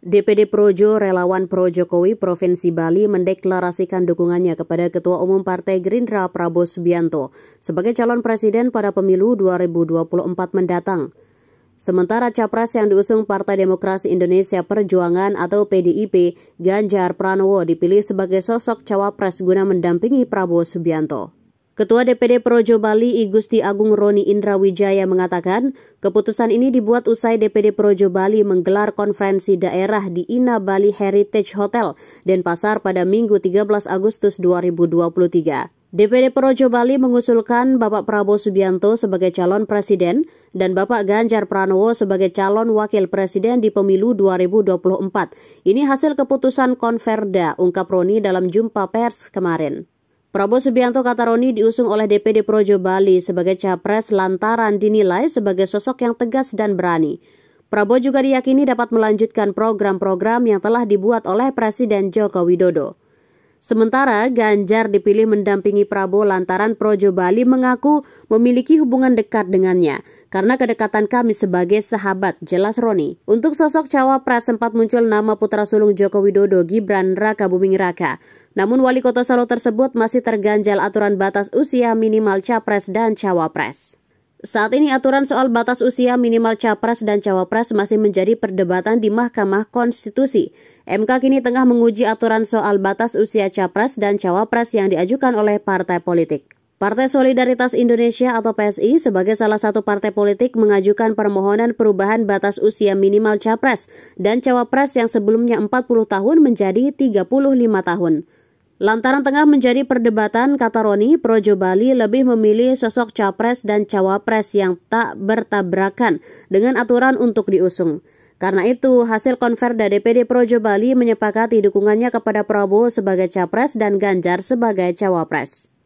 DPD Projo Relawan Pro Jokowi Provinsi Bali mendeklarasikan dukungannya kepada Ketua Umum Partai Gerindra Prabowo Subianto sebagai calon presiden pada pemilu 2024 mendatang. Sementara capres yang diusung Partai Demokrasi Indonesia Perjuangan atau PDIP, Ganjar Pranowo dipilih sebagai sosok cawapres guna mendampingi Prabowo Subianto. Ketua DPD Projo Bali I Gusti Agung Roni Indrawijaya mengatakan, keputusan ini dibuat usai DPD Projo Bali menggelar konferensi daerah di Ina Bali Heritage Hotel, dan Pasar pada Minggu 13 Agustus 2023. DPD Projo Bali mengusulkan Bapak Prabowo Subianto sebagai calon presiden dan Bapak Ganjar Pranowo sebagai calon wakil presiden di pemilu 2024. Ini hasil keputusan konverda, ungkap Roni dalam jumpa pers kemarin. Prabowo Subianto kata Roni diusung oleh DPD Projo Bali sebagai capres lantaran dinilai sebagai sosok yang tegas dan berani. Prabowo juga diyakini dapat melanjutkan program-program yang telah dibuat oleh Presiden Joko Widodo. Sementara Ganjar dipilih mendampingi Prabowo lantaran Projo Bali mengaku memiliki hubungan dekat dengannya karena kedekatan kami sebagai sahabat, jelas Roni. Untuk sosok cawapres sempat muncul nama putra sulung Joko Widodo Gibran Raka Buming Raka. Namun wali kota Solo tersebut masih terganjal aturan batas usia minimal capres dan cawapres. Saat ini aturan soal batas usia minimal capres dan cawapres masih menjadi perdebatan di Mahkamah Konstitusi. MK kini tengah menguji aturan soal batas usia capres dan cawapres yang diajukan oleh partai politik. Partai Solidaritas Indonesia atau PSI sebagai salah satu partai politik mengajukan permohonan perubahan batas usia minimal capres dan cawapres yang sebelumnya 40 tahun menjadi 35 tahun. Lantaran tengah menjadi perdebatan, kata Roni, Projo Bali lebih memilih sosok capres dan cawapres yang tak bertabrakan dengan aturan untuk diusung. Karena itu, hasil konverda DPD Projo Bali menyepakati dukungannya kepada Prabowo sebagai capres dan Ganjar sebagai cawapres.